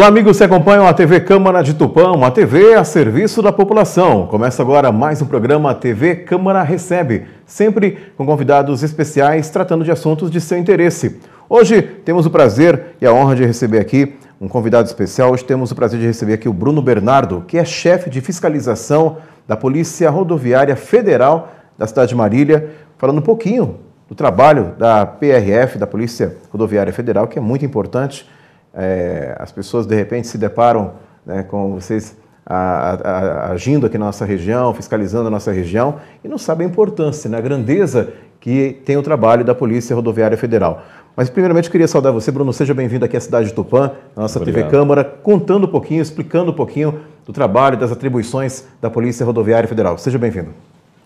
Olá, amigos se acompanham a TV Câmara de Tupã, uma TV a serviço da população. Começa agora mais um programa TV Câmara Recebe, sempre com convidados especiais tratando de assuntos de seu interesse. Hoje temos o prazer e a honra de receber aqui um convidado especial. Hoje temos o prazer de receber aqui o Bruno Bernardo, que é chefe de fiscalização da Polícia Rodoviária Federal da cidade de Marília, falando um pouquinho do trabalho da PRF, da Polícia Rodoviária Federal, que é muito importante é, as pessoas de repente se deparam né, com vocês a, a, agindo aqui na nossa região, fiscalizando a nossa região e não sabem a importância, né, a grandeza que tem o trabalho da Polícia Rodoviária Federal. Mas, primeiramente, eu queria saudar você, Bruno. Seja bem-vindo aqui à cidade de Tupã, na nossa Obrigado. TV Câmara, contando um pouquinho, explicando um pouquinho do trabalho, das atribuições da Polícia Rodoviária Federal. Seja bem-vindo.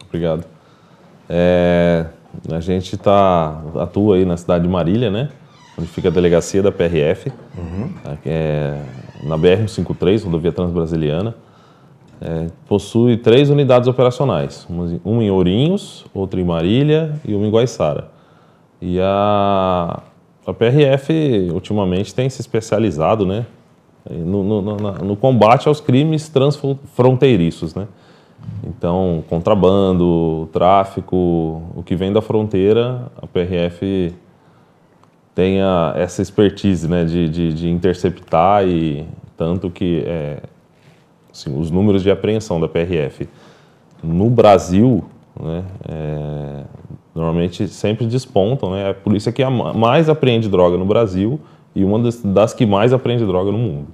Obrigado. É, a gente tá, atua aí na cidade de Marília, né? onde fica a delegacia da PRF, uhum. Tá? que é na BR-153, rodovia transbrasiliana. É, possui três unidades operacionais, uma em Ourinhos, outra em Marília e uma em Guaiçara. E a, a PRF ultimamente tem se especializado né, no, no, no, no combate aos crimes transfronteiriços. Né? Então, contrabando, tráfico, o que vem da fronteira, a PRF tenha essa expertise né, de, de, de interceptar e tanto que é, assim, os números de apreensão da PRF no Brasil né, é, normalmente sempre despontam. Né, é a polícia que mais apreende droga no Brasil e uma das, das que mais apreende droga no mundo.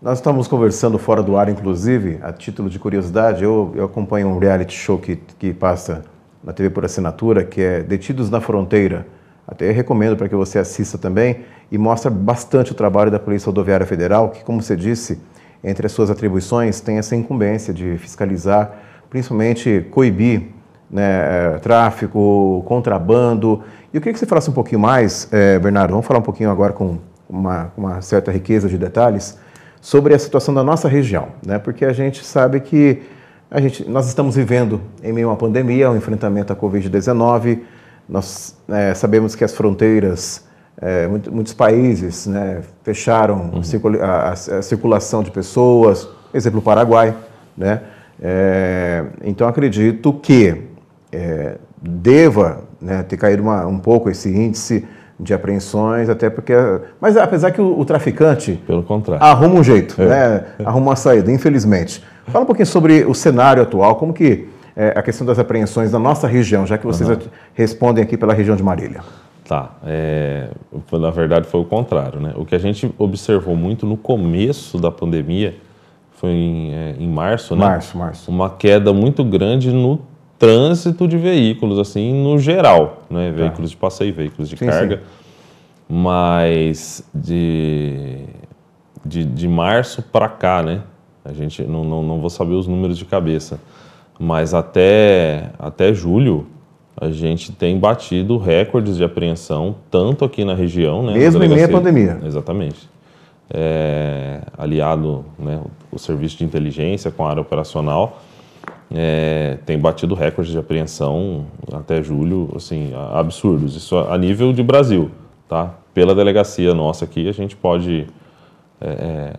Nós estamos conversando fora do ar, inclusive, a título de curiosidade, eu, eu acompanho um reality show que, que passa na TV por assinatura, que é Detidos na Fronteira, até recomendo para que você assista também e mostra bastante o trabalho da Polícia Rodoviária Federal, que, como você disse, entre as suas atribuições tem essa incumbência de fiscalizar, principalmente coibir né, eh, tráfico, contrabando. E eu queria que você falasse um pouquinho mais, eh, Bernardo, vamos falar um pouquinho agora com uma, uma, certa riqueza de detalhes sobre a situação da nossa região, né? porque a gente sabe que a gente, nós estamos vivendo em meio a uma pandemia, um enfrentamento à Covid-19, nós é, sabemos que as fronteiras, é, muito, muitos países né, fecharam uhum. a, a, circulação de pessoas, exemplo, o Paraguai. Né? É, então, acredito que é, deva né, ter caído uma, um pouco esse índice de apreensões, até porque. Mas apesar que o, o traficante. Pelo contrário. Arruma um jeito, é. né? arruma uma saída, infelizmente. Fala um pouquinho sobre o cenário atual, como que é, a questão das apreensões na nossa região, já que vocês uhum. respondem aqui pela região de Marília. Tá. É, na verdade, foi o contrário. Né? O que a gente observou muito no começo da pandemia foi em, é, em março, né? Março, março. Uma queda muito grande no trânsito de veículos, assim, no geral, né? Tá. Veículos tá. de passeio, veículos de sim, carga. Sim. Mas de, de, de março para cá, né? A gente não, não, não vou saber os números de cabeça, mas até, até julho a gente tem batido recordes de apreensão, tanto aqui na região. Né, Mesmo em meio à pandemia. Exatamente. É, aliado né, o, serviço de inteligência com a área operacional, é, tem batido recordes de apreensão até julho, assim, absurdos. Isso a, a nível de Brasil, tá? Pela delegacia nossa aqui, a gente pode é,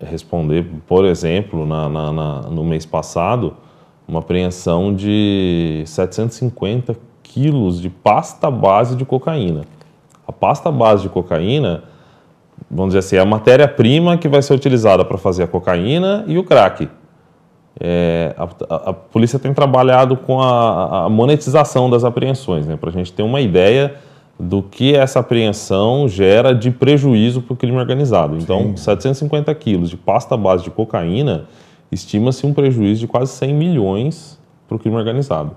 é responder, por exemplo, na, na, na, no mês passado, uma apreensão de 750 quilos de pasta base de cocaína. A pasta base de cocaína, vamos dizer assim, é a matéria-prima que vai ser utilizada para fazer a cocaína e o crack. É, a, a, a, polícia tem trabalhado com a, a monetização das apreensões, né, para a gente ter uma ideia do que essa apreensão gera de prejuízo para o crime organizado. Então, Sim. 750 quilos de pasta base de cocaína estima-se um prejuízo de quase 100 milhões para o crime organizado.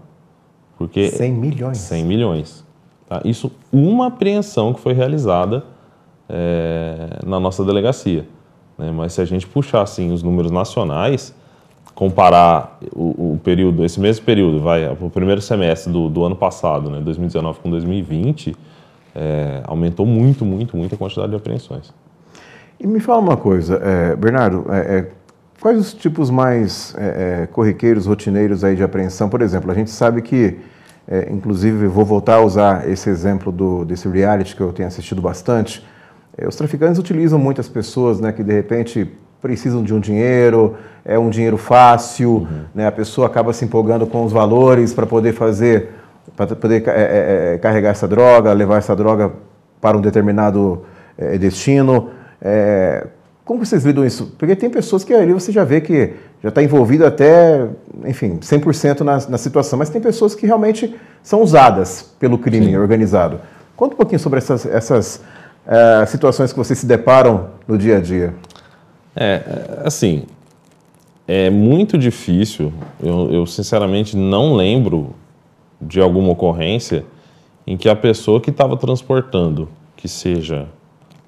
Porque 100 milhões? 100 milhões. Tá? Isso, uma apreensão que foi realizada é, na nossa delegacia. Né? Mas se a gente puxar assim, os números nacionais, comparar o, o período, esse mesmo período, vai, o primeiro semestre do, do ano passado, né, 2019 com 2020, é, aumentou muito, muito, muito a quantidade de apreensões. E me fala uma coisa, é, Bernardo, é, é Quais os tipos mais é, é, corriqueiros, rotineiros aí de apreensão? Por exemplo, a gente sabe que, é, inclusive, vou voltar a usar esse exemplo do, desse reality que eu tenho assistido bastante. É, os traficantes utilizam muitas pessoas né, que, de repente, precisam de um dinheiro, é um dinheiro fácil, uhum. né, a pessoa acaba se empolgando com os valores para poder fazer, para poder é, é, carregar essa droga, levar essa droga para um determinado destino. É, como vocês lidam isso? Porque tem pessoas que ali você já vê que já está envolvido até, enfim, 100% na, na situação, mas tem pessoas que realmente são usadas pelo crime Sim. organizado. Conta um pouquinho sobre essas, essas uh, situações que vocês se deparam no dia a dia. É, é, assim, é muito difícil, eu, eu sinceramente não lembro de alguma ocorrência em que a pessoa que estava transportando, que seja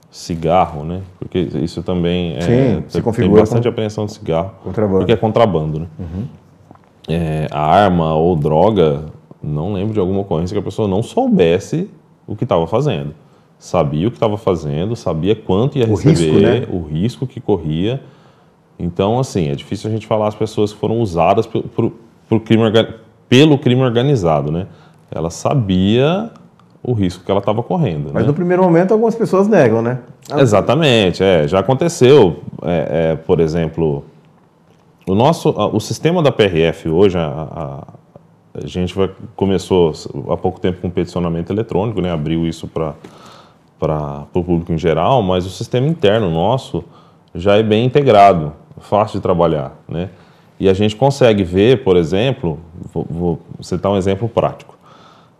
cigarro, né? Porque isso também é, Sim, se configura tem bastante com... apreensão de cigarro, contrabando. porque é contrabando, né? Uhum. É, a arma ou droga, não lembro de alguma ocorrência que a pessoa não soubesse o que estava fazendo, sabia o que estava fazendo, sabia quanto ia o receber, risco, né? o risco que corria. Então, assim, é difícil a gente falar as pessoas que foram usadas pro, crime, pelo crime organizado, né? Ela sabia o risco que ela estava correndo. Mas né? no primeiro momento algumas pessoas negam, né? Exatamente, é, já aconteceu, é, é, por exemplo, o nosso, o sistema da PRF hoje, a, a, a gente vai, começou há pouco tempo com peticionamento eletrônico, né? abriu isso para para o público em geral, mas o sistema interno nosso já é bem integrado, fácil de trabalhar, né? E a gente consegue ver, por exemplo, vou, vou citar um exemplo prático.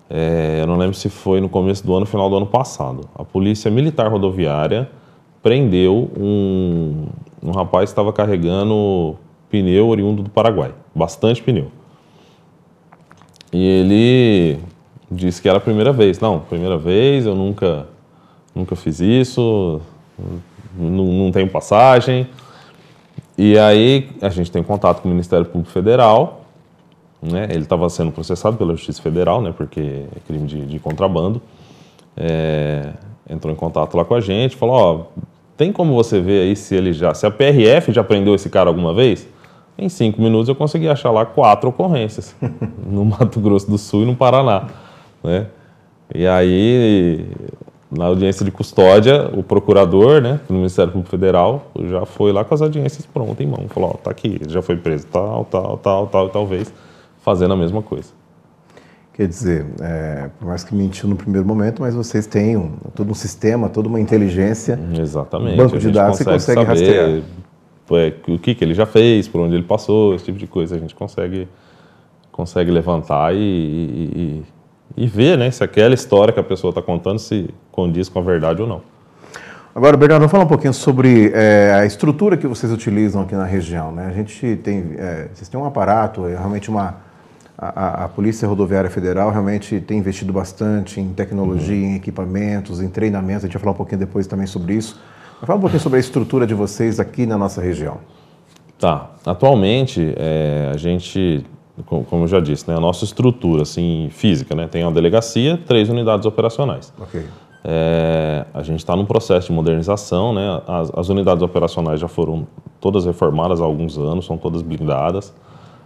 É, eu não lembro se foi no começo do ano, final do ano passado. A polícia militar rodoviária prendeu um, um rapaz que estava carregando pneu oriundo do Paraguai, bastante pneu. E ele disse que era a primeira vez. Não, primeira vez, eu nunca, nunca fiz isso, não, não tenho passagem. E aí a gente tem contato com o Ministério Público Federal né? Ele estava sendo processado pela Justiça Federal, né? porque é crime de, de contrabando. É, entrou em contato lá com a gente, falou: ó, tem como você ver aí se ele já, se a PRF já prendeu esse cara alguma vez? Em cinco minutos eu consegui achar lá quatro ocorrências no Mato Grosso do Sul e no Paraná, né? E aí na audiência de custódia o procurador, né, do Ministério Público Federal já foi lá com as audiências prontas em mão, falou: ó, oh, tá aqui, já foi preso, tal, tal, tal, tal, talvez fazendo a mesma coisa. Quer dizer, é, por mais que mentiu no primeiro momento, mas vocês têm um, todo um sistema, toda uma inteligência. Uhum, exatamente. Um banco de dados consegue você consegue rastrear. É, o que, que ele já fez, por onde ele passou, esse tipo de coisa. A gente consegue, consegue levantar e, e, e ver né, se aquela história que a pessoa está contando se condiz com a verdade ou não. Agora, Bernardo, falar um pouquinho sobre é, a estrutura que vocês utilizam aqui na região. Né? A gente tem, é, vocês têm um aparato, é realmente uma a, a, Polícia Rodoviária Federal realmente tem investido bastante em tecnologia, uhum. em equipamentos, em treinamentos. A gente vai falar um pouquinho depois também sobre isso. Mas fala um pouquinho sobre a estrutura de vocês aqui na nossa região. Tá. Atualmente, é, a gente, como eu já disse, né, a nossa estrutura assim, física né, tem uma delegacia, três unidades operacionais. Ok. É, a gente está num processo de modernização, né? As, as unidades operacionais já foram todas reformadas há alguns anos, são todas blindadas.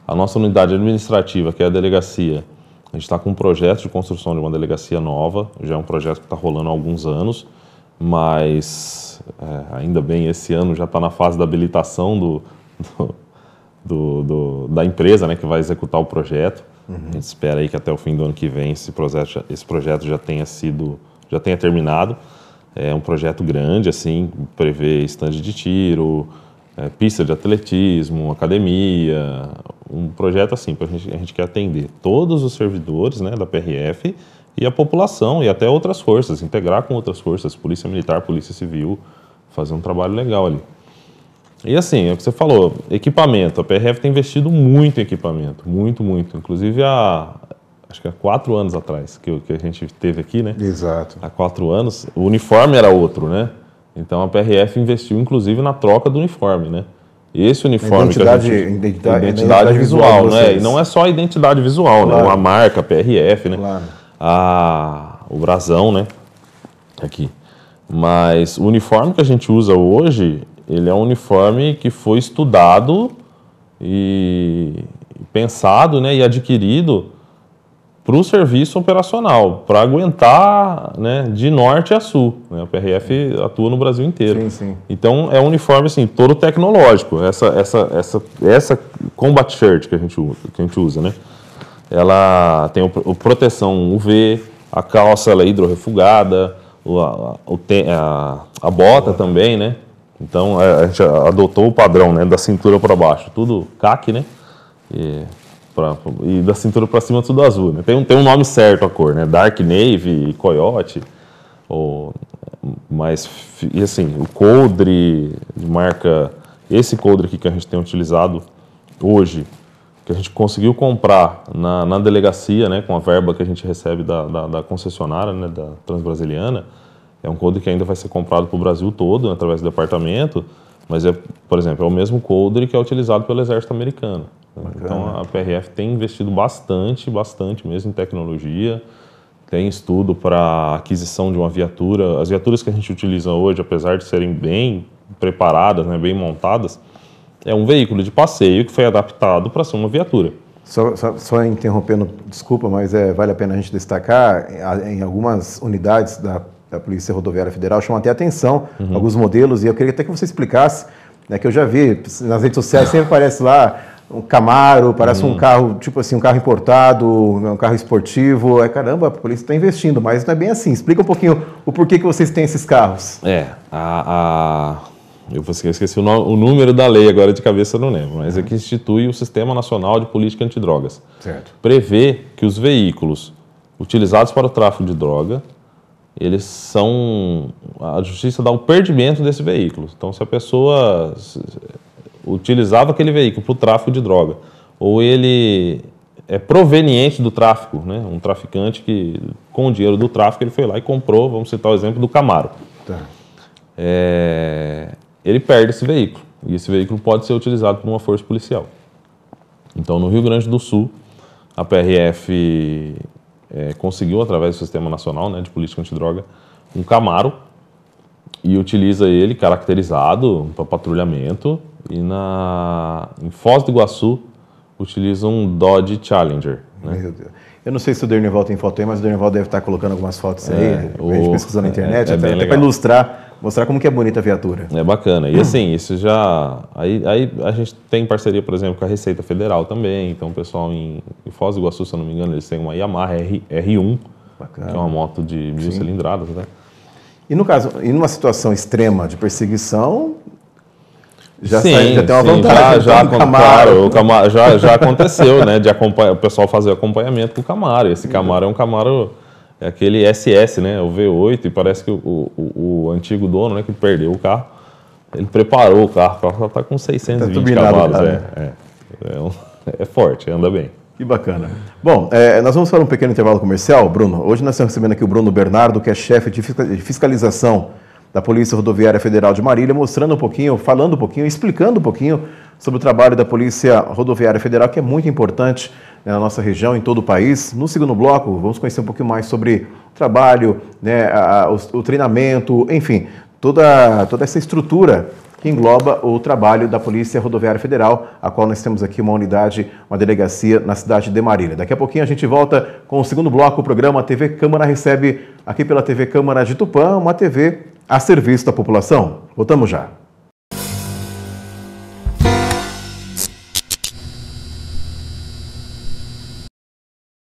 A nossa unidade administrativa, que é a delegacia, a gente está com um projeto de construção de uma delegacia nova, já é um projeto que está rolando há alguns anos, mas é, ainda bem esse ano já está na fase da habilitação do, do, do, do, da empresa né, que vai executar o projeto. Uhum. A gente espera aí que até o fim do ano que vem esse projeto, esse projeto já tenha sido, já tenha terminado. É um projeto grande, assim, prevê estande de tiro, é, pista de atletismo, academia, um projeto assim, para a gente, a gente quer atender todos os servidores né, da PRF e a população e até outras forças, integrar com outras forças, polícia militar, polícia civil, fazer um trabalho legal ali. E assim, é o que você falou, equipamento. A PRF tem investido muito em equipamento, muito, muito. Inclusive há, acho que há quatro anos atrás que, que a gente teve aqui, né? Exato. Há quatro anos, o uniforme era outro, né? Então a PRF investiu inclusive na troca do uniforme, né? esse uniforme identidade, que a gente, identidade, identidade visual, visual né? E não é só a identidade visual, né? claro. né? Uma marca, PRF, né? Claro. A, o brasão, né? Aqui. Mas o uniforme que a gente usa hoje, ele é um uniforme que foi estudado e pensado, né? E adquirido para o serviço operacional, para aguentar né, de norte a sul. Né? A PRF atua no Brasil inteiro. Sim, sim. Então é um uniforme assim, todo tecnológico. Essa, essa, essa, essa combat shirt que a gente, que a gente usa, né? Ela tem o, o proteção UV, a calça ela é hidrorrefugada, o, a, o a, a bota também, né? Então a, é, a gente adotou o padrão né, da cintura para baixo, tudo caque, né? E Pra, e da cintura para cima tudo azul. Né? Tem, um, tem um nome certo a cor, né? Dark Navy, Coyote, ou, mas e assim, o coldre de marca, esse coldre aqui que a gente tem utilizado hoje, que a gente conseguiu comprar na, na delegacia, né, com a verba que a gente recebe da, da, da concessionária, né, da Transbrasiliana, é um coldre que ainda vai ser comprado para o Brasil todo, né, através do departamento, mas é, por exemplo, é o mesmo coldre que é utilizado pelo exército americano. Então, Bacana. Então a PRF tem investido bastante, bastante mesmo em tecnologia. Tem estudo para aquisição de uma viatura. As viaturas que a gente utiliza hoje, apesar de serem bem preparadas, né, bem montadas, é um veículo de passeio que foi adaptado para ser uma viatura. Só, só, só, interrompendo, desculpa, mas é, vale a pena a gente destacar, em algumas unidades da, da Polícia Rodoviária Federal chamam até atenção uhum. alguns modelos, e eu queria até que você explicasse, né, que eu já vi, nas redes sociais sempre aparece lá um Camaro, parece um hum. carro, tipo assim, um carro importado, um carro esportivo. É caramba, a polícia está investindo, mas não é bem assim. Explica um pouquinho o porquê que vocês têm esses carros. É, a. a... Eu esqueci o, o, número da lei agora de cabeça, não lembro, mas é uhum. que institui o Sistema Nacional de Política Antidrogas. Certo. Prevê que os veículos utilizados para o tráfico de droga, eles são. A justiça dá o perdimento desse veículo. Então, se a pessoa utilizava aquele veículo para o tráfico de droga, ou ele é proveniente do tráfico, né? um traficante que, com o dinheiro do tráfico, ele foi lá e comprou, vamos citar o exemplo do Camaro. Tá. É, ele perde esse veículo, e esse veículo pode ser utilizado por uma força policial. Então, no Rio Grande do Sul, a PRF é, conseguiu, através do Sistema Nacional né, de Política Antidroga, um Camaro e utiliza ele caracterizado para patrulhamento e na, em Foz do Iguaçu utilizam um Dodge Challenger. Né? Meu Deus. Eu não sei se o Dernival tem foto aí, mas o Dernival deve estar colocando algumas fotos é, aí, o, pesquisando na é, internet, é, é até, até para ilustrar, mostrar como que é bonita a viatura. É bacana. E hum. assim, isso já... Aí, aí, a gente tem parceria, por exemplo, com a Receita Federal também, então o pessoal em, em Foz do Iguaçu, se eu não me engano, eles têm uma Yamaha R, R1, bacana. que é uma moto de mil Sim. cilindradas, né? E no caso, em uma situação extrema de perseguição, já, sim, sai, já tem uma sim, vantagem. Já, então, já, Camaro. Claro, Camaro, já, já aconteceu, né? De acompanha, o pessoal fazer acompanhamento com o Camaro. Esse Camaro é um Camaro, é aquele SS, né? O V8, e parece que o, o, o antigo dono, né, que perdeu o carro, ele preparou o carro. O carro tá, tá com 620 tá cavalos. Cara, é, né? é, é, um, é forte, anda bem. Que bacana. Bom, é, nós vamos para um pequeno intervalo comercial, Bruno. Hoje nós estamos recebendo aqui o Bruno Bernardo, que é chefe de fiscalização da Polícia Rodoviária Federal de Marília, mostrando um pouquinho, falando um pouquinho, explicando um pouquinho sobre o trabalho da Polícia Rodoviária Federal, que é muito importante né, na nossa região, em todo o país. No segundo bloco, vamos conhecer um pouquinho mais sobre o trabalho, né, a, o, o treinamento, enfim, toda, toda essa estrutura que engloba o trabalho da Polícia Rodoviária Federal, a qual nós temos aqui uma unidade, uma delegacia na cidade de Marília. Daqui a pouquinho a gente volta com o segundo bloco, o programa TV Câmara recebe aqui pela TV Câmara de Tupã, uma TV a serviço da população. Voltamos já.